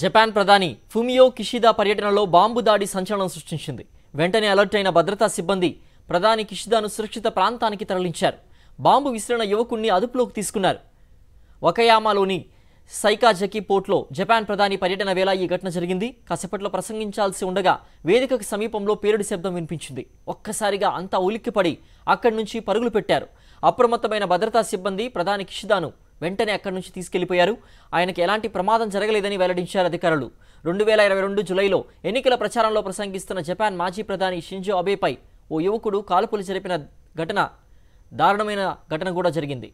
Japan ప్రధాని Fumio Kishida పర్యటనలో bomb దాడి సంచలనం సృష్టించింది వెంటనే అలర్ట్ అయిన భద్రతా సిబ్బంది ప్రధాని కిషిదాను సురక్షిత ప్రాంతానికి తరలించారు బాంబు విసిరిన యువకుణ్ణి అదుపులోకి తీసుకున్నారు ఒకయామాలోని సైకాజకి పోర్ట్లో జపాన్ ప్రధాని పర్యటన వేళ ఈ ఘటన జరిగింది కాసేపట్లో ప్రసంగించాల్సి ఉండగా వేదికకు సమీపంలో పేరుడి శబ్దం వినిపించింది ఒక్కసారిగా అంతా ఉలిక్కిపడి అక్కడి నుంచి పరుగులు పెట్టారు అప్రమత్తమైన భద్రతా సిబ్బంది ప్రధాని కిషిదాను వెంటనే అక్కడి నుంచి తీసుకెళ్లిపోయారు ఆయనకి ఎలాంటి ప్రమాదం జరగలేదని వెల్లడించారు అధికారులు రెండు వేల ఇరవై రెండు జులైలో ఎన్నికల ప్రచారంలో ప్రసంగిస్తున్న జపాన్ మాజీ ప్రధాని షింజో అబేపై ఓ యువకుడు కాల్పులు జరిపిన ఘటన దారుణమైన ఘటన కూడా జరిగింది